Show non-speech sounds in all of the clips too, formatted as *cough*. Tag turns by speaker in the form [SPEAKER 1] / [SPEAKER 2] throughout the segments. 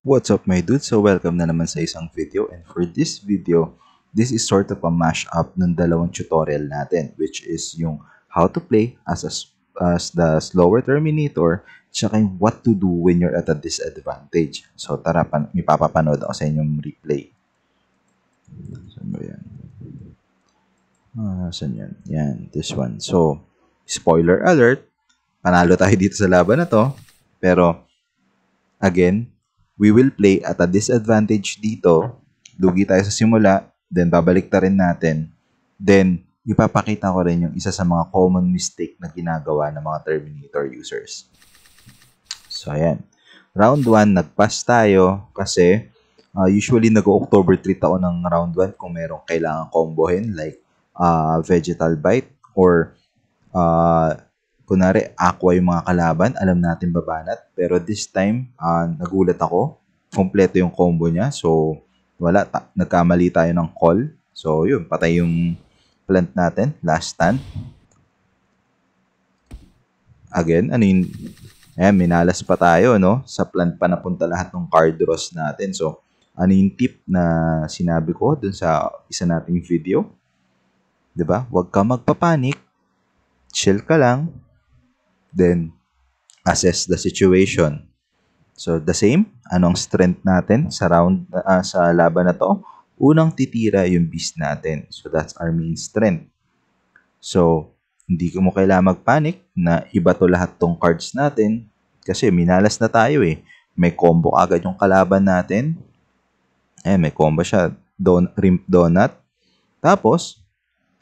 [SPEAKER 1] What's up my dude? So welcome na naman sa isang video and for this video, this is sort of a mashup ng dalawang tutorial natin which is yung how to play as, a, as the slower Terminator tsaka yung what to do when you're at a disadvantage. So tara, pan may papapanood ako sa inyong replay. Saan ba yan? Ah, saan yan? Yan, this one. So, spoiler alert, panalo tayo dito sa laban na to. Pero, again, we will play at a disadvantage dito. Dugi tayo sa simula, then babalik ta rin natin. Then, ipapakita ko rin yung isa sa mga common mistake na ginagawa ng mga Terminator users. So, ayan. Round 1, nagpas tayo kasi uh, usually nag-October 3 taon ng round 1 kung merong kailangan combohin like uh, vegetal bite or uh, Kunwari, aqua yung mga kalaban, alam natin babanat. Pero this time, uh, nagulat ako. Kompleto yung combo niya. So, wala. Ta- nagkamali tayo ng call. So, yun. Patay yung plant natin. Last stand. Again, ano yung... Ayan, minalas pa tayo, no? Sa plant pa napunta lahat ng card draws natin. So, ano yung tip na sinabi ko dun sa isa nating video? 'Di ba? Huwag ka magpapanik. Chill ka lang then assess the situation. So the same, anong strength natin sa round uh, sa laban na to? Unang titira yung beast natin. So that's our main strength. So hindi ko mo kailangan magpanic na iba to lahat tong cards natin kasi minalas na tayo eh. May combo agad yung kalaban natin. Eh may combo siya, Don Rimp Donut. Tapos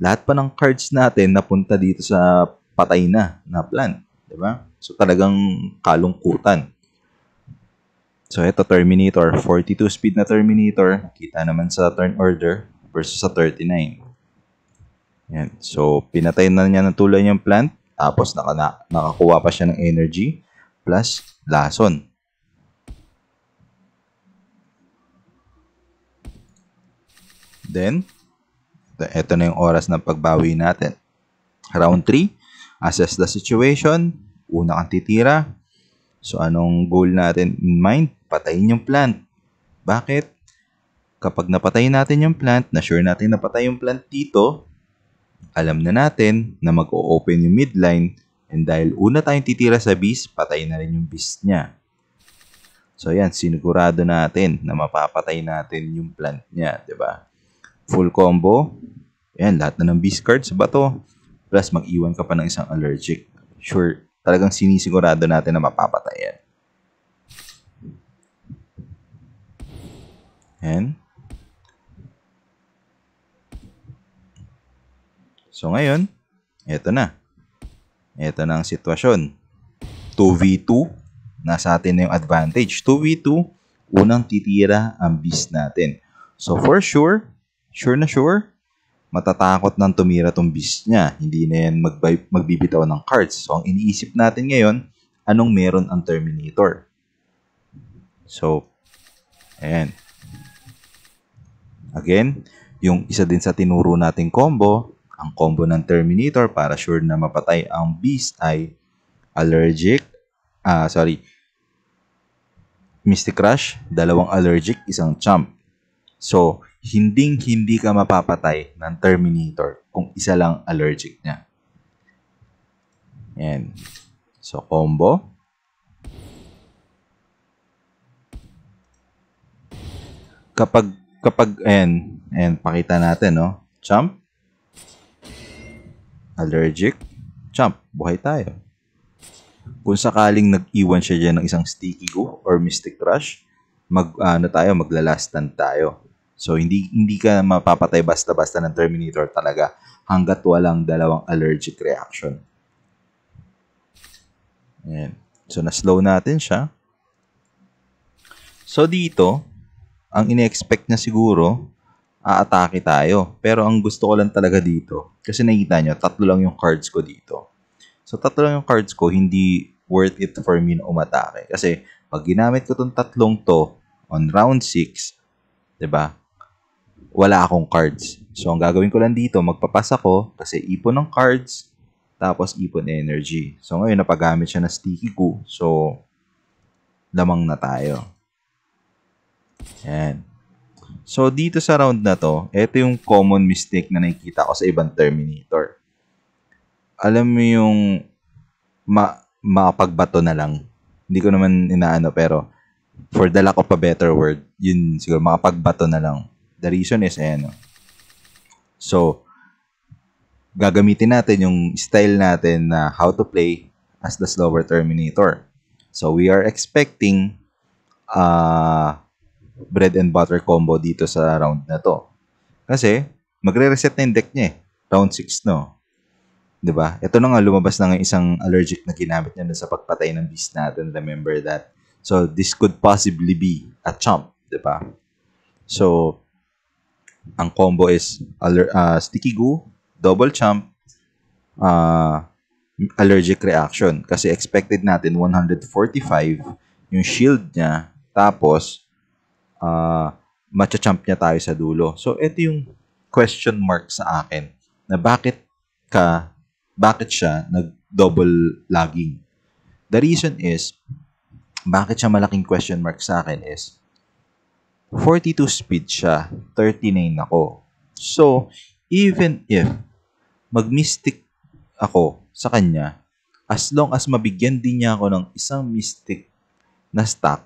[SPEAKER 1] lahat pa ng cards natin napunta dito sa patay na na plant. 'di ba? So talagang kalungkutan. So ito Terminator, 42 speed na Terminator, nakita naman sa turn order versus sa 39. Yan. So pinatay na niya ng tulay yung plant, tapos naka, na, nakakuha pa siya ng energy plus lason. Then, ito na yung oras ng pagbawi natin. Round 3, assess the situation, una kang titira. So anong goal natin in mind? Patayin yung plant. Bakit? Kapag napatay natin yung plant, na sure natin napatay yung plant dito, alam na natin na mag-o-open yung midline and dahil una tayong titira sa beast, patay na rin yung beast niya. So ayan, sinigurado natin na mapapatay natin yung plant niya, 'di ba? Full combo. Ayan, lahat na ng beast cards, bato. Plus, mag-iwan ka pa ng isang allergic. Sure, talagang sinisigurado natin na mapapatay yan. And? So ngayon, eto na. Eto na ang sitwasyon. 2v2, nasa atin na yung advantage. 2v2, unang titira ang beast natin. So for sure, sure na sure, matatakot nang tumira tong beast niya. Hindi na yan magbi- magbibitaw ng cards. So, ang iniisip natin ngayon, anong meron ang Terminator? So, ayan. Again, yung isa din sa tinuro nating combo, ang combo ng Terminator para sure na mapatay ang beast ay allergic, ah, sorry, Mystic Rush, dalawang allergic, isang champ. So, hinding-hindi ka mapapatay ng Terminator kung isa lang allergic niya. Ayan. So, combo. Kapag, kapag, ayan, ayan, pakita natin, no? Chump. Allergic. Chump. Buhay tayo. Kung sakaling nag-iwan siya dyan ng isang sticky goo or mystic rush, mag, ano tayo, maglalastan tayo. So, hindi, hindi ka mapapatay basta-basta ng Terminator talaga hanggat walang dalawang allergic reaction. Ayan. So, na-slow natin siya. So, dito, ang ine-expect niya siguro, aatake tayo. Pero ang gusto ko lang talaga dito, kasi nakita nyo, tatlo lang yung cards ko dito. So, tatlo lang yung cards ko, hindi worth it for me na umatake. Kasi, pag ginamit ko tong tatlong to, on round 6, ba diba, wala akong cards. So, ang gagawin ko lang dito, magpapasa ko kasi ipon ng cards, tapos ipon energy. So, ngayon, napagamit siya na sticky goo. So, lamang na tayo. Yan. So, dito sa round na to, ito yung common mistake na nakikita ko sa ibang Terminator. Alam mo yung ma makapagbato na lang. Hindi ko naman inaano, pero for the lack of a better word, yun siguro, makapagbato na lang The reason is, eh, So, gagamitin natin yung style natin na how to play as the slower Terminator. So, we are expecting uh, bread and butter combo dito sa round na to. Kasi, magre-reset na yung deck niya eh. Round 6, no? 'di ba? Ito na nga lumabas na ng isang allergic na ginamit niya sa pagpatay ng beast natin. Remember that. So this could possibly be a chump, 'di ba? So ang combo is uh, sticky goo, double champ, uh, allergic reaction. Kasi expected natin 145 yung shield niya. Tapos, uh, ah, matcha-champ niya tayo sa dulo. So, ito yung question mark sa akin. Na bakit ka, bakit siya nag-double lagging? The reason is, bakit siya malaking question mark sa akin is, 42 speed siya, 39 ako. So, even if mag-mistake ako sa kanya, as long as mabigyan din niya ako ng isang mystic na stack,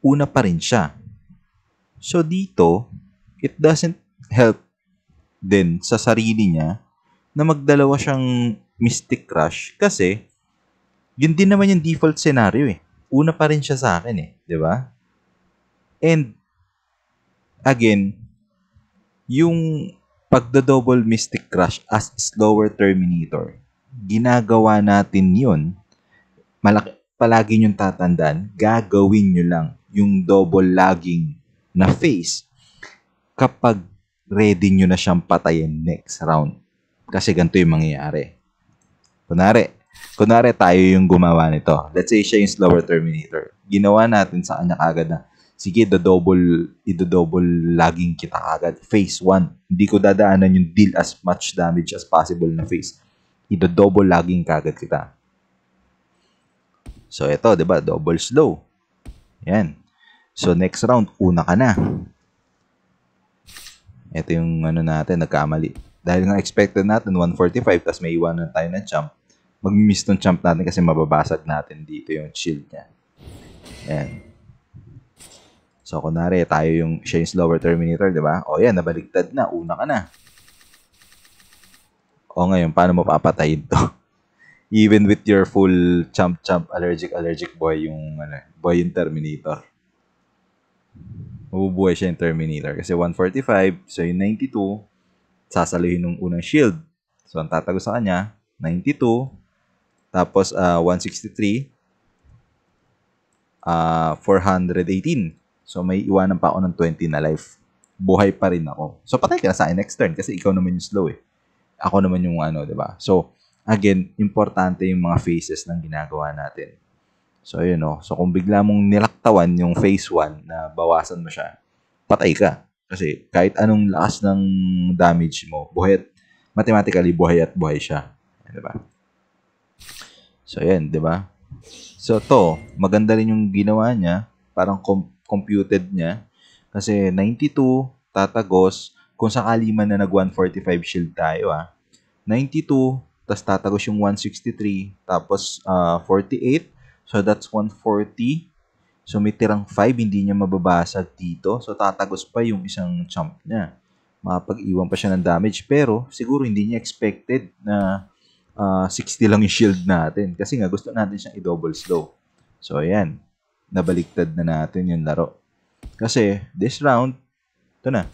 [SPEAKER 1] una pa rin siya. So dito, it doesn't help din sa sarili niya na magdalawa siyang mystic crush kasi yun din naman yung default scenario eh. Una pa rin siya sa akin eh, 'di ba? And again, yung pagda double Mystic Crush as slower Terminator, ginagawa natin yun, malaki, palagi nyong tatandaan, gagawin nyo lang yung double lagging na face kapag ready nyo na siyang patayin next round. Kasi ganito yung mangyayari. Kunwari, kunwari tayo yung gumawa nito. Let's say siya yung slower Terminator. Ginawa natin sa kanya kagad na sige, double, i-double laging kita agad. Phase 1, hindi ko dadaanan yung deal as much damage as possible na phase. I-double laging kagad kita. So, ito, ba diba? Double slow. Yan. So, next round, una ka na. Ito yung ano natin, nagkamali. Dahil nga expected natin 145, tapos may iwanan tayo ng champ. Mag-miss ng champ natin kasi mababasag natin dito yung shield niya. Ayan. So, kunwari, tayo yung, siya yung slower terminator, di ba? O yan, nabaligtad na, una ka na. O ngayon, paano mo papatayin to? *laughs* Even with your full champ-champ allergic-allergic boy yung, ano, boy yung terminator. Mabubuhay siya yung terminator. Kasi 145, so yung 92, sasaluhin ng unang shield. So, ang tatago sa kanya, 92, tapos uh, 163, uh, 418. So, may iwanan pa ako ng 20 na life. Buhay pa rin ako. So, patay ka na sa akin next turn kasi ikaw naman yung slow eh. Ako naman yung ano, di ba? So, again, importante yung mga phases ng ginagawa natin. So, yun o. Oh. So, kung bigla mong nilaktawan yung phase 1 na bawasan mo siya, patay ka. Kasi kahit anong lakas ng damage mo, buhay at, mathematically, buhay at buhay siya. Di ba? So, yan, di ba? So, to, maganda rin yung ginawa niya. Parang comp- computed niya. Kasi 92, tatagos, kung sakali man na nag 145 shield tayo ah. 92, tapos tatagos yung 163, tapos uh, ah, 48, so that's 140. So may tirang 5, hindi niya mababasag dito. So tatagos pa yung isang chump niya. Mapag-iwan pa siya ng damage. Pero siguro hindi niya expected na uh, ah, 60 lang yung shield natin. Kasi nga gusto natin siyang i-double slow. So ayan nabaliktad na natin yung laro. Kasi this round, ito na.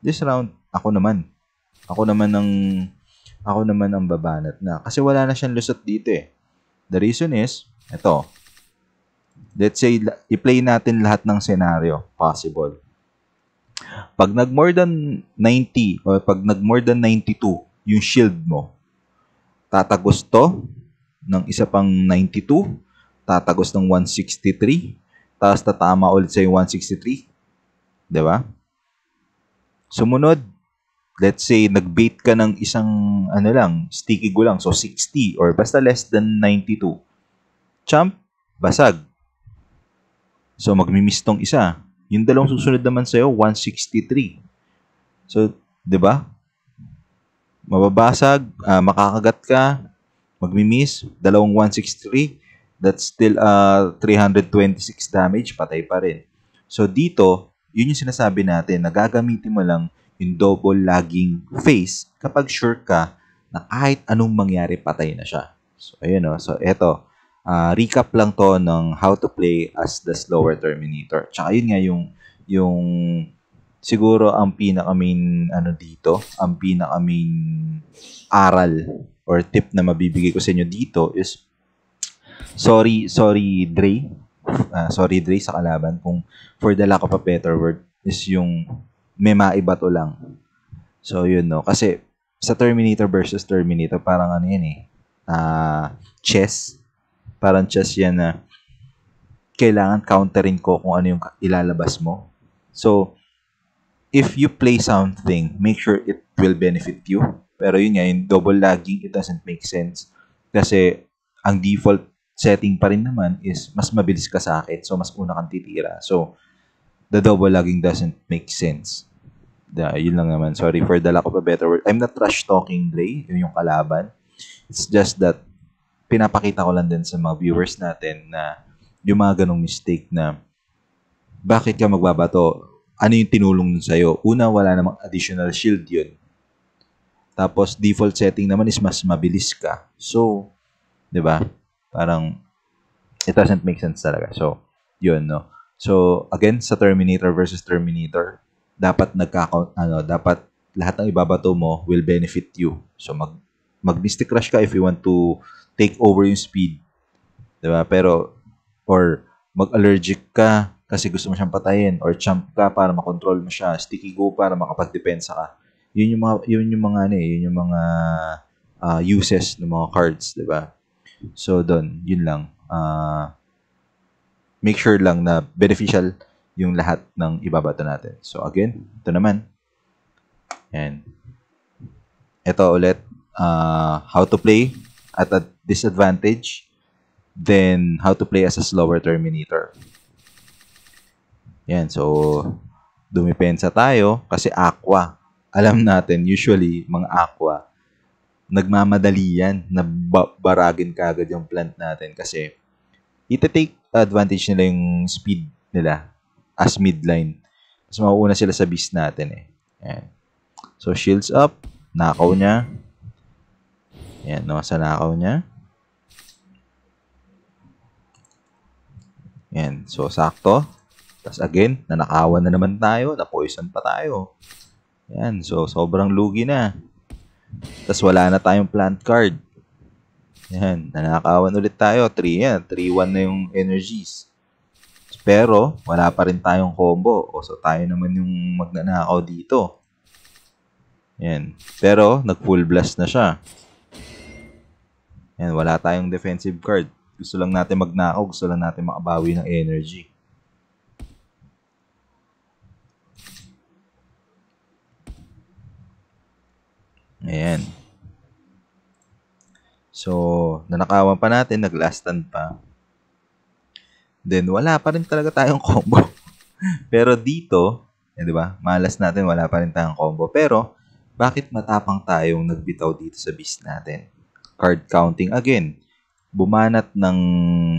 [SPEAKER 1] This round, ako naman. Ako naman ang ako naman ang babanat na. Kasi wala na siyang lusot dito eh. The reason is, ito. Let's say, i-play natin lahat ng scenario possible. Pag nag more than 90 o pag nag more than 92 yung shield mo, tatagos to ng isa pang 92 tatagos ng 163, tapos tatama ulit sa 163. Di ba? Sumunod, let's say, nagbait ka ng isang, ano lang, sticky gulang, so 60, or basta less than 92. champ basag. So, magmimiss tong isa. Yung dalawang susunod naman sa sa'yo, 163. So, di ba? Mababasag, uh, makakagat ka, magmi-miss dalawang 163 that's still uh, 326 damage, patay pa rin. So dito, yun yung sinasabi natin na gagamitin mo lang yung double lagging face kapag sure ka na kahit anong mangyari, patay na siya. So ayun o, oh. so eto, uh, recap lang to ng how to play as the slower Terminator. Tsaka yun nga yung, yung siguro ang pinaka main ano dito, ang pinaka main aral or tip na mabibigay ko sa inyo dito is sorry, sorry Dre. Uh, sorry Dre sa kalaban kung for the lack of a better word is yung may maibato lang. So yun no. Kasi sa Terminator versus Terminator parang ano yan eh. Uh, chess. Parang chess yan na uh, kailangan counterin ko kung ano yung ilalabas mo. So, if you play something, make sure it will benefit you. Pero yun nga, yung double lagging, it doesn't make sense. Kasi, ang default setting pa rin naman is mas mabilis ka sa akin. So, mas una kang titira. So, the double lagging doesn't make sense. Da, yun lang naman. Sorry for the lack of a better word. I'm not trash talking, Gray. Yun yung kalaban. It's just that pinapakita ko lang din sa mga viewers natin na yung mga ganong mistake na bakit ka magbabato? Ano yung tinulong nun sa'yo? Una, wala namang additional shield yun. Tapos, default setting naman is mas mabilis ka. So, di ba? Parang, it doesn't make sense talaga. So, yun, no? So, again, sa Terminator versus Terminator, dapat nagka ano, dapat lahat ng ibabato mo will benefit you. So, mag, mag Mystic Rush ka if you want to take over yung speed. Diba? Pero, or mag-allergic ka kasi gusto mo siyang patayin or champ ka para makontrol mo siya, sticky go para makapagdepensa ka. Yun yung mga yun yung mga ano eh, yun yung mga uh, uses ng mga cards, 'di ba? So, doon, yun lang. Uh, make sure lang na beneficial yung lahat ng ibabato natin. So, again, ito naman. Yan. Ito ulit, uh, how to play at a disadvantage, then how to play as a slower terminator. Yan, so dumipensa tayo kasi aqua. Alam natin, usually, mga aqua, nagmamadali yan na baragin kagad yung plant natin kasi ita-take advantage nila yung speed nila as midline. Mas mauuna sila sa beast natin eh. Ayan. So, shields up. Nakaw niya. Ayan, no? Sa nakaw niya. Ayan. So, sakto. Tapos again, nanakawan na naman tayo. Na-poison pa tayo. Ayan. So, sobrang lugi na. Tapos wala na tayong plant card. Yan, nanakawan ulit tayo. 3 yan. 3-1 na yung energies. Pero, wala pa rin tayong combo. O, so tayo naman yung magnanakaw dito. Yan. Pero, nag-full blast na siya. Yan, wala tayong defensive card. Gusto lang natin magnakaw. Gusto lang natin makabawi ng energy. Ayan. So, nanakawan pa natin, nag-last stand pa. Then, wala pa rin talaga tayong combo. *laughs* Pero dito, eh, di ba? Malas natin, wala pa rin tayong combo. Pero, bakit matapang tayong nagbitaw dito sa beast natin? Card counting again. Bumanat ng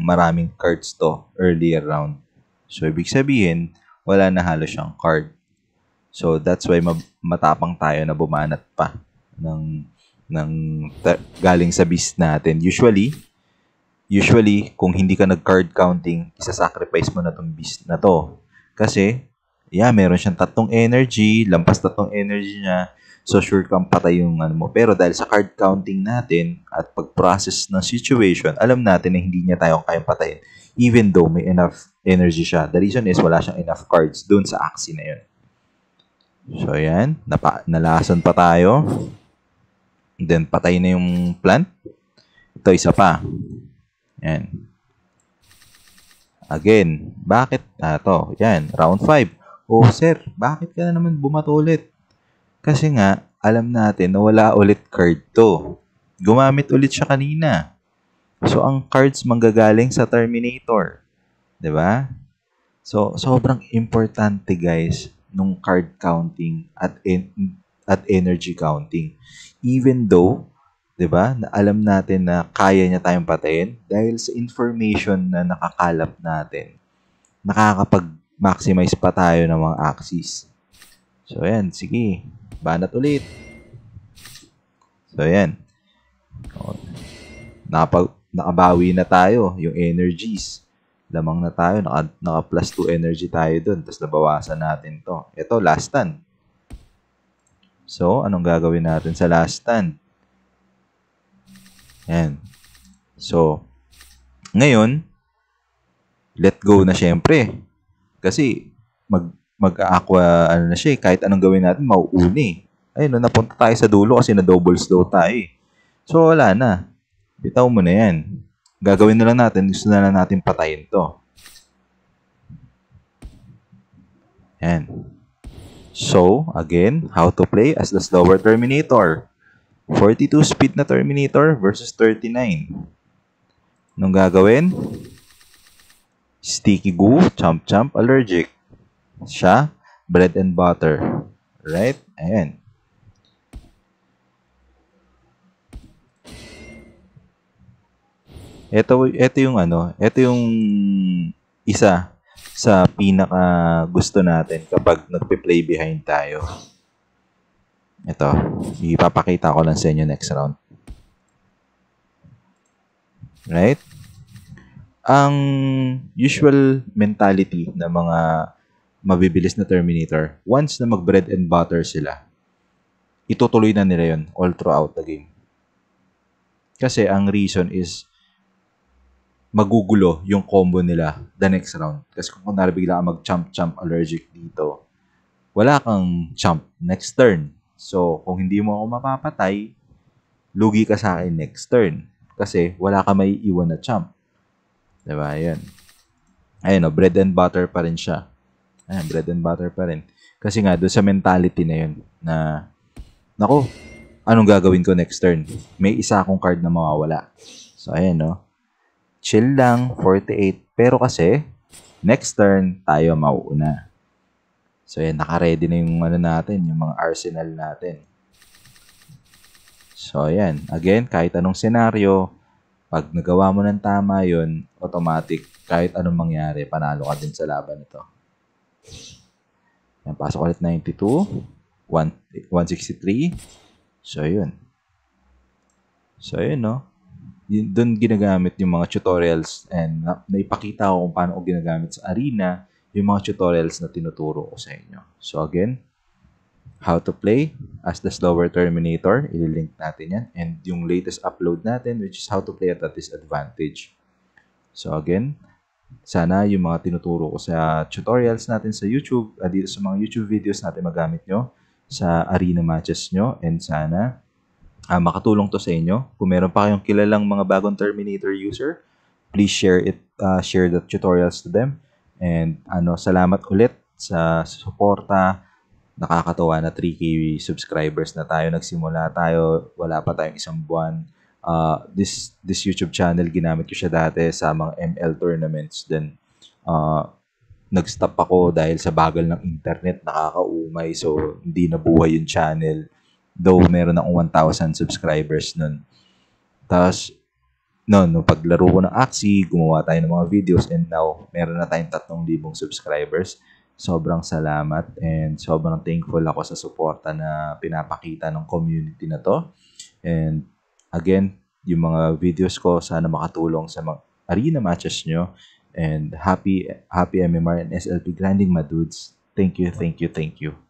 [SPEAKER 1] maraming cards to earlier round. So, ibig sabihin, wala na halos siyang card. So, that's why matapang tayo na bumanat pa ng ng ta- galing sa beast natin. Usually, usually kung hindi ka nag-card counting, isa-sacrifice mo na tong beast na to. Kasi, yeah, meron siyang tatlong energy, lampas tatlong energy niya, so sure kang patay yung ano mo. Pero dahil sa card counting natin at pag-process ng situation, alam natin na hindi niya tayo kayang patayin. Even though may enough energy siya. The reason is wala siyang enough cards dun sa axi na yun. So, yan. Napa- nalason pa tayo. Then, patay na yung plant. Ito, isa pa. Yan. Again, bakit? Ah, to. Yan, round 5. Oh, sir, bakit ka na naman bumato ulit? Kasi nga, alam natin na wala ulit card to. Gumamit ulit siya kanina. So, ang cards manggagaling sa Terminator. ba? Diba? So, sobrang importante guys nung card counting at in, at energy counting. Even though, 'di ba, na alam natin na kaya niya tayong patayin dahil sa information na nakakalap natin, nakakapag-maximize pa tayo ng mga axis. So, ayan, sige. Banat ulit. So, ayan. Oh, napag, nakabawi na tayo yung energies. Lamang na tayo, naka, naka plus 2 energy tayo dun. Tapos nabawasan natin to. Ito, last time. So, anong gagawin natin sa last stand? Yan. So, ngayon, let go na syempre. Kasi, mag, mag-aqua, ano na siya, eh, kahit anong gawin natin, mauuni. Ayun, no, napunta tayo sa dulo kasi na-double slow tayo. Eh. So, wala na. Bitaw mo na yan. Gagawin na lang natin, gusto na lang natin patayin to. Yan. So, again, how to play as the slower Terminator. 42 speed na Terminator versus 39. Nung gagawin? Sticky goo, chomp chomp, allergic. Siya, bread and butter. Right? Ayan. Ito, ito yung ano, ito yung isa sa pinaka gusto natin kapag nagpe-play behind tayo. Ito, ipapakita ko lang sa inyo next round. Right? Ang usual mentality ng mga mabibilis na Terminator, once na mag-bread and butter sila, itutuloy na nila yon all throughout the game. Kasi ang reason is magugulo yung combo nila the next round. Kasi kung kunwari bigla kang mag champ champ allergic dito, wala kang champ next turn. So, kung hindi mo ako mapapatay, lugi ka sa akin next turn. Kasi wala ka may iwan na champ. Diba? Ayan. Ayan o, bread and butter pa rin siya. Ayan, bread and butter pa rin. Kasi nga, doon sa mentality na yun, na, nako, anong gagawin ko next turn? May isa akong card na mawawala. So, ayan, no? chill lang, 48. Pero kasi, next turn, tayo mauuna. So, yan, nakaready na yung ano natin, yung mga arsenal natin. So, ayan. Again, kahit anong senaryo, pag nagawa mo ng tama yon automatic, kahit anong mangyari, panalo ka din sa laban ito. Yan, pasok ulit 92, 1, 163. So, yun. So, yun, no? yun, doon ginagamit yung mga tutorials and na, naipakita ko kung paano ko ginagamit sa arena yung mga tutorials na tinuturo ko sa inyo. So again, how to play as the slower Terminator, ililink natin yan. And yung latest upload natin which is how to play at a disadvantage. So again, sana yung mga tinuturo ko sa tutorials natin sa YouTube, uh, ah, dito sa mga YouTube videos natin magamit nyo sa arena matches nyo and sana uh, makatulong to sa inyo. Kung meron pa kayong kilalang mga bagong Terminator user, please share it, uh, share the tutorials to them. And ano, salamat ulit sa suporta. Nakakatawa na 3K subscribers na tayo. Nagsimula tayo, wala pa tayong isang buwan. Uh, this this YouTube channel ginamit ko siya dati sa mga ML tournaments then uh, nag-stop ako dahil sa bagal ng internet nakakaumay so hindi nabuhay yung channel Though meron akong 1,000 subscribers nun. Tapos, no, no, paglaro ko ng Axie, gumawa tayo ng mga videos and now, meron na tayong 3,000 subscribers. Sobrang salamat and sobrang thankful ako sa suporta na pinapakita ng community na to. And again, yung mga videos ko, sana makatulong sa mga arena matches nyo. And happy, happy MMR and SLP grinding, my dudes. Thank you, thank you, thank you.